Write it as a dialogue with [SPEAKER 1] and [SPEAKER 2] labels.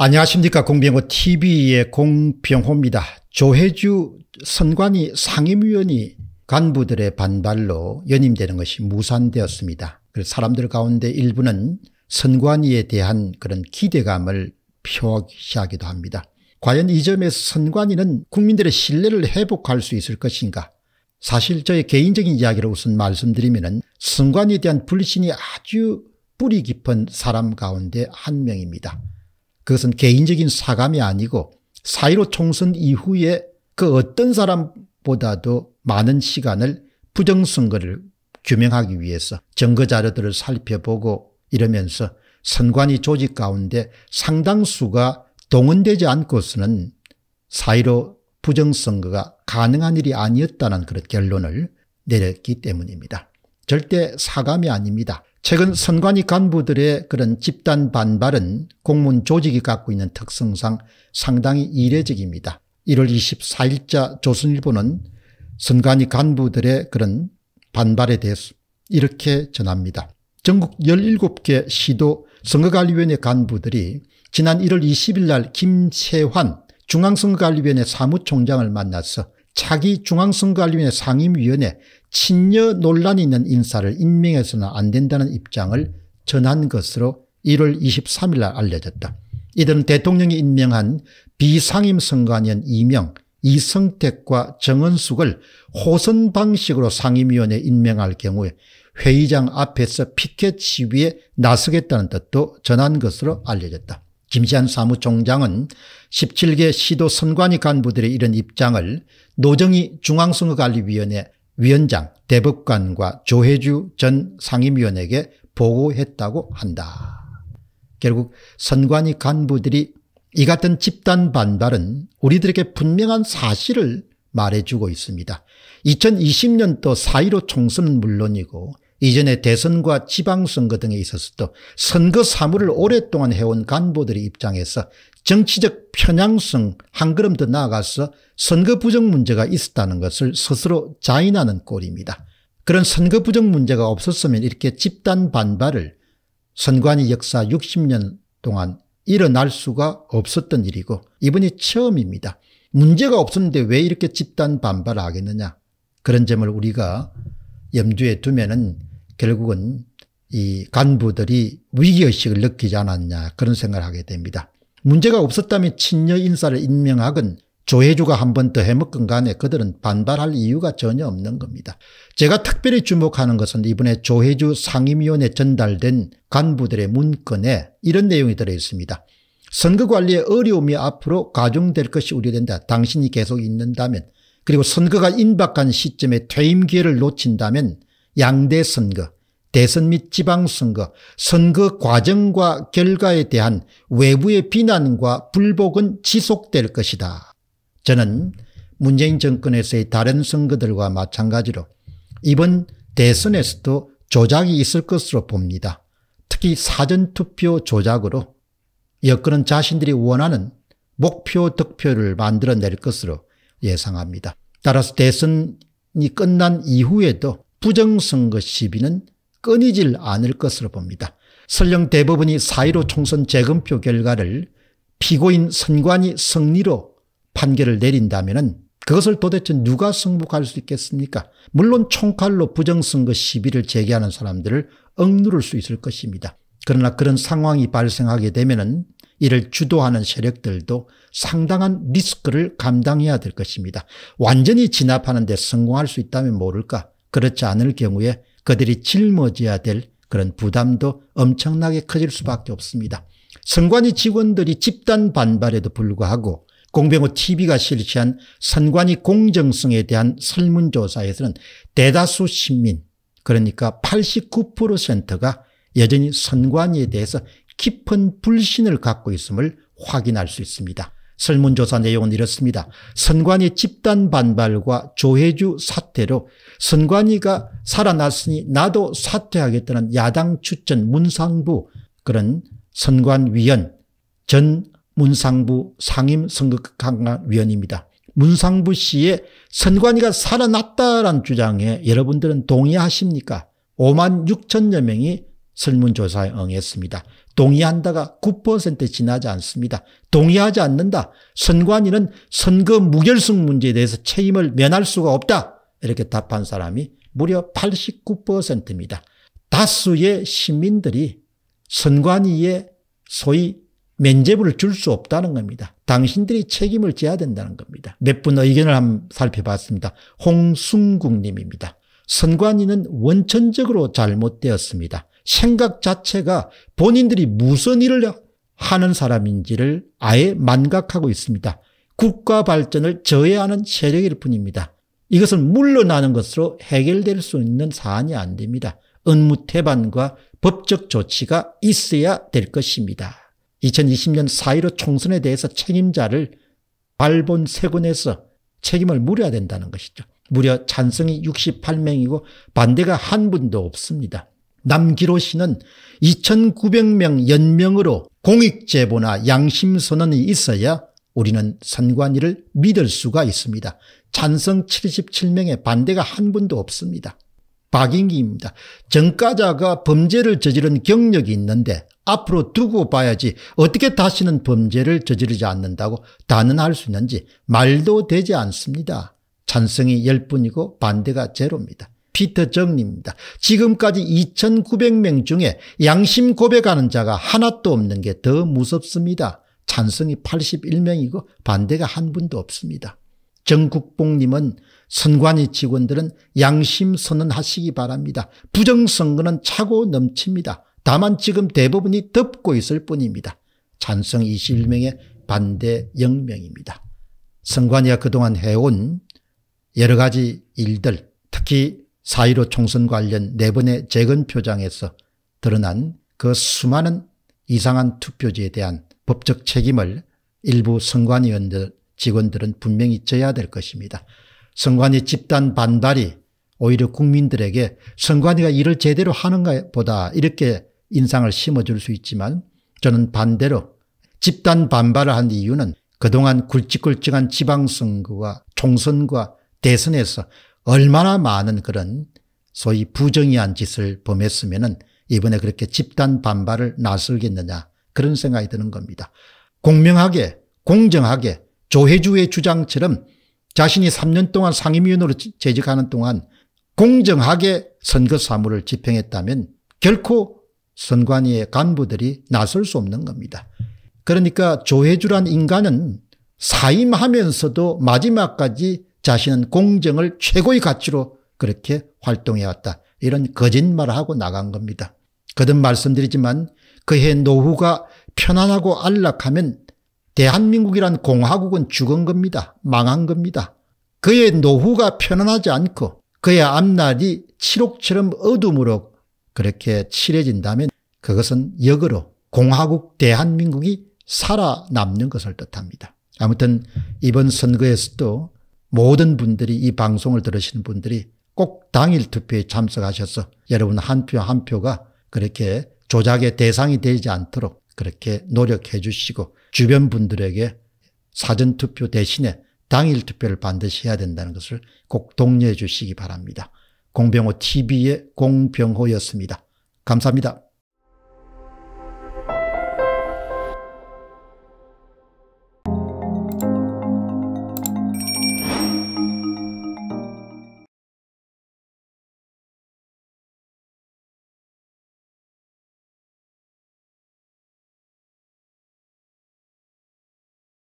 [SPEAKER 1] 안녕하십니까 공병호 tv의 공병호입니다. 조혜주 선관위 상임위원이 간부들의 반발로 연임되는 것이 무산되었습니다. 사람들 가운데 일부는 선관위에 대한 그런 기대감을 표시하기도 합니다. 과연 이 점에서 선관위는 국민들의 신뢰를 회복할 수 있을 것인가 사실 저의 개인적인 이야기를 우선 말씀드리면 선관위에 대한 불신이 아주 뿌리 깊은 사람 가운데 한 명입니다. 그것은 개인적인 사감이 아니고 사이로 총선 이후에 그 어떤 사람보다도 많은 시간을 부정선거를 규명하기 위해서 증거자료들을 살펴보고 이러면서 선관위 조직 가운데 상당수가 동원되지 않고서는 사이로 부정선거가 가능한 일이 아니었다는 그런 결론을 내렸기 때문입니다. 절대 사감이 아닙니다. 최근 선관위 간부들의 그런 집단 반발은 공문 조직이 갖고 있는 특성상 상당히 이례적입니다. 1월 24일자 조선일보는 선관위 간부들의 그런 반발에 대해서 이렇게 전합니다. 전국 17개 시도 선거관리위원회 간부들이 지난 1월 20일 날 김세환 중앙선거관리위원회 사무총장을 만나서 차기 중앙선거관리위원회 상임위원회 친녀 논란이 있는 인사를 임명해서는 안 된다는 입장을 전한 것으로 1월 23일 날 알려졌다. 이들은 대통령이 임명한 비상임 선관위원 이명, 이성택과 정은숙을 호선 방식으로 상임위원회 임명할 경우에 회의장 앞에서 피켓 시위에 나서겠다는 뜻도 전한 것으로 알려졌다. 김시한 사무총장은 17개 시도 선관위 간부들의 이런 입장을 노정희 중앙선거관리위원회 위원장 대법관과 조혜주 전 상임위원에게 보고했다고 한다. 결국 선관위 간부들이 이 같은 집단 반발은 우리들에게 분명한 사실을 말해주고 있습니다. 2020년도 4.15 총선은 물론이고 이전에 대선과 지방선거 등에 있어서도 선거 사무를 오랫동안 해온 간부들의 입장에서 정치적 편향성 한 걸음 더 나아가서 선거 부정 문제가 있었다는 것을 스스로 자인하는 꼴입니다. 그런 선거 부정 문제가 없었으면 이렇게 집단 반발을 선관위 역사 60년 동안 일어날 수가 없었던 일이고 이번이 처음입니다. 문제가 없었는데 왜 이렇게 집단 반발을 하겠느냐 그런 점을 우리가 염두에 두면 은 결국은 이 간부들이 위기의식을 느끼지 않았냐 그런 생각을 하게 됩니다. 문제가 없었다면 친녀 인사를 임명하건 조혜주가 한 번 더 해먹건 간에 그들은 반발할 이유가 전혀 없는 겁니다. 제가 특별히 주목하는 것은 이번에 조혜주 상임위원회 전달된 간부들의 문건에 이런 내용이 들어있습니다. 선거관리의 어려움이 앞으로 가중될 것이 우려된다. 당신이 계속 있는다면 그리고 선거가 임박한 시점에 퇴임 기회를 놓친다면 양대 선거, 대선 및 지방선거, 선거 과정과 결과에 대한 외부의 비난과 불복은 지속될 것이다. 저는 문재인 정권에서의 다른 선거들과 마찬가지로 이번 대선에서도 조작이 있을 것으로 봅니다. 특히 사전투표 조작으로 여건은 자신들이 원하는 목표 득표를 만들어낼 것으로 예상합니다. 따라서 대선이 끝난 이후에도 부정선거 시비는 끊이질 않을 것으로 봅니다. 설령 대법원이 4.15 총선 재검표 결과를 피고인 선관위 승리로 판결을 내린다면 그것을 도대체 누가 승복할 수 있겠습니까? 물론 총칼로 부정선거 시비를 제기하는 사람들을 억누를 수 있을 것입니다. 그러나 그런 상황이 발생하게 되면 이를 주도하는 세력들도 상당한 리스크를 감당해야 될 것입니다. 완전히 진압하는 데 성공할 수 있다면 모를까 그렇지 않을 경우에 그들이 짊어져야 될 그런 부담도 엄청나게 커질 수밖에 없습니다. 선관위 직원들이 집단 반발에도 불구하고 공병호 TV가 실시한 선관위 공정성에 대한 설문조사에서는 대다수 시민 그러니까 8 9가 여전히 선관위에 대해서 깊은 불신을 갖고 있음을 확인할 수 있습니다. 설문조사 내용은 이렇습니다. 선관위 집단 반발과 조혜주 사태로 선관위가 살아났으니 나도 사퇴하겠다는 야당 추천 문상부 그런 선관위원 전 문상부 상임선거강관위원입니다. 문상부 씨의 선관위가 살아났다라는 주장에 여러분들은 동의하십니까? 5만 6천여 명이 설문조사에 응했습니다. 동의한다가 9% 지나지 않습니다. 동의하지 않는다. 선관위는 선거 무결승 문제에 대해서 책임을 면할 수가 없다. 이렇게 답한 사람이 무려 89%입니다. 다수의 시민들이 선관위에 소위 면제부를 줄 수 없다는 겁니다. 당신들이 책임을 져야 된다는 겁니다. 몇분 의견을 한번 살펴봤습니다. 홍순국 님입니다. 선관위는 원천적으로 잘못되었습니다. 생각 자체가 본인들이 무슨 일을 하는 사람인지를 아예 망각하고 있습니다. 국가 발전을 저해하는 세력일 뿐입니다. 이것은 물러나는 것으로 해결될 수 있는 사안이 안 됩니다. 은무태반과 법적 조치가 있어야 될 것입니다. 2020년 4.15 총선에 대해서 책임자를 발본 세군에서 책임을 물어야 된다는 것이죠. 무려 찬성이 68명이고 반대가 한 분도 없습니다. 남기로 씨는 2900명 연명으로 공익제보나 양심선언이 있어야 우리는 선관위를 믿을 수가 있습니다. 찬성 77명의 반대가 한 분도 없습니다. 박인기입니다. 전과자가 범죄를 저지른 경력이 있는데 앞으로 두고 봐야지 어떻게 다시는 범죄를 저지르지 않는다고 단언할 수 있는지 말도 되지 않습니다. 찬성이 10분이고 반대가 제로입니다. 피터 정리입니다. 지금까지 2,900명 중에 양심 고백하는 자가 하나도 없는 게 더 무섭습니다. 찬성이 81명이고 반대가 한 분도 없습니다. 정국봉님은 선관위 직원들은 양심 선언하시기 바랍니다. 부정선거는 차고 넘칩니다. 다만 지금 대부분이 덮고 있을 뿐입니다. 찬성 21명에 반대 0명입니다. 선관위가 그동안 해온 여러 가지 일들 특히 4.15 총선 관련 네 번의 재건 표장에서 드러난 그 수많은 이상한 투표지에 대한 법적 책임을 일부 선관위원들 직원들은 분명히 져야 될 것입니다. 선관위 집단 반발이 오히려 국민들에게 선관위가 일을 제대로 하는가 보다 이렇게 인상을 심어줄 수 있지만 저는 반대로 집단 반발을 한 이유는 그동안 굵직굵직한 지방선거와 총선과 대선에서 얼마나 많은 그런 소위 부정의한 짓을 범했으면 이번에 그렇게 집단 반발을 나설겠느냐 그런 생각이 드는 겁니다. 공명하게 공정하게 조혜주의 주장처럼 자신이 3년 동안 상임위원으로 재직하는 동안 공정하게 선거 사무를 집행했다면 결코 선관위의 간부들이 나설 수 없는 겁니다. 그러니까 조혜주란 인간은 사임하면서도 마지막까지 자신은 공정을 최고의 가치로 그렇게 활동해왔다. 이런 거짓말을 하고 나간 겁니다. 거듭 말씀드리지만 그해 노후가 편안하고 안락하면 대한민국이란 공화국은 죽은 겁니다. 망한 겁니다. 그의 노후가 편안하지 않고 그의 앞날이 칠옥처럼 어둠으로 그렇게 칠해진다면 그것은 역으로 공화국 대한민국이 살아남는 것을 뜻합니다. 아무튼 이번 선거에서도 모든 분들이 이 방송을 들으시는 분들이 꼭 당일 투표에 참석하셔서 여러분 한 표 한 표가 그렇게 조작의 대상이 되지 않도록 그렇게 노력해 주시고 주변 분들에게 사전투표 대신에 당일 투표를 반드시 해야 된다는 것을 꼭 독려해 주시기 바랍니다. 공병호 TV의 공병호였습니다. 감사합니다.